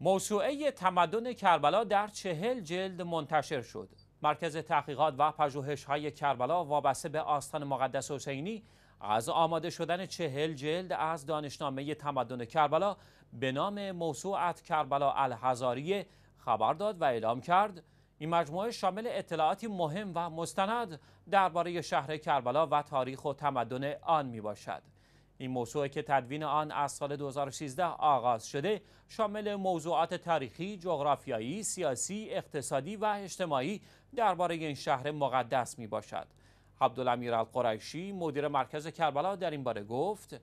موسوعه تمدن کربلا در چهل جلد منتشر شد مرکز تحقیقات و های کربلا وابسته به آستان مقدس حسینی از آماده شدن چهل جلد از دانشنامه تمدن کربلا به نام موسوعت کربلا الهزاریه خبر داد و اعلام کرد این مجموعه شامل اطلاعاتی مهم و مستند درباره شهر کربلا و تاریخ و تمدن آن می باشد. این موضوع که تدوین آن از سال 2016 آغاز شده شامل موضوعات تاریخی، جغرافیایی، سیاسی، اقتصادی و اجتماعی درباره این شهر مقدس می باشد. عبدالامیر القریشی مدیر مرکز کربلا در این باره گفت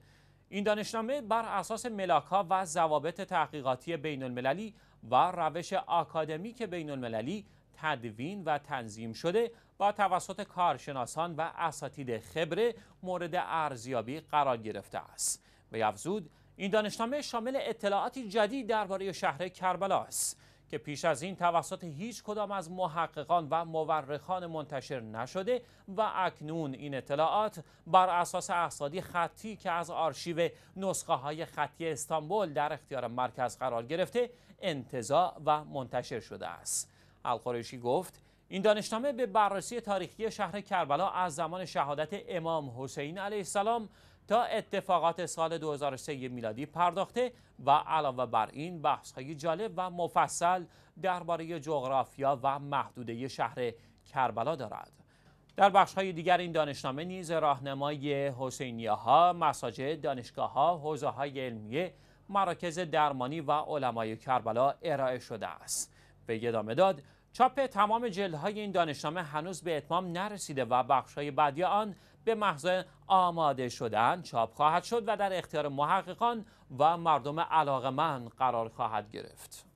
این دانشنامه بر اساس ملاکها و ضوابط تحقیقاتی بین المللی و روش آکادمیک بین المللی تدوین و تنظیم شده با توسط کارشناسان و اساتید خبره مورد ارزیابی قرار گرفته است و افزود این دانشنامه شامل اطلاعاتی جدید درباره شهر کربلا است که پیش از این توسط هیچ کدام از محققان و مورخان منتشر نشده و اکنون این اطلاعات بر اساس اسنادی خطی که از آرشیو نسخه های خطی استانبول در اختیار مرکز قرار گرفته انتظار و منتشر شده است القریشی گفت این دانشنامه به بررسی تاریخی شهر کربلا از زمان شهادت امام حسین علیه السلام تا اتفاقات سال 2003 میلادی پرداخته و علاوه بر این های جالب و مفصل درباره جغرافیا و محدوده شهر کربلا دارد. در های دیگر این دانشنامه نیز راهنمای ها، مساجد، حوزه های علمیه، مراکز درمانی و علمای کربلا ارائه شده است. وی ادامه داد چاپ تمام جلدهای این دانشنامه هنوز به اتمام نرسیده و بخشهای بعدی آن به محض آماده شدن چاپ خواهد شد و در اختیار محققان و مردم من قرار خواهد گرفت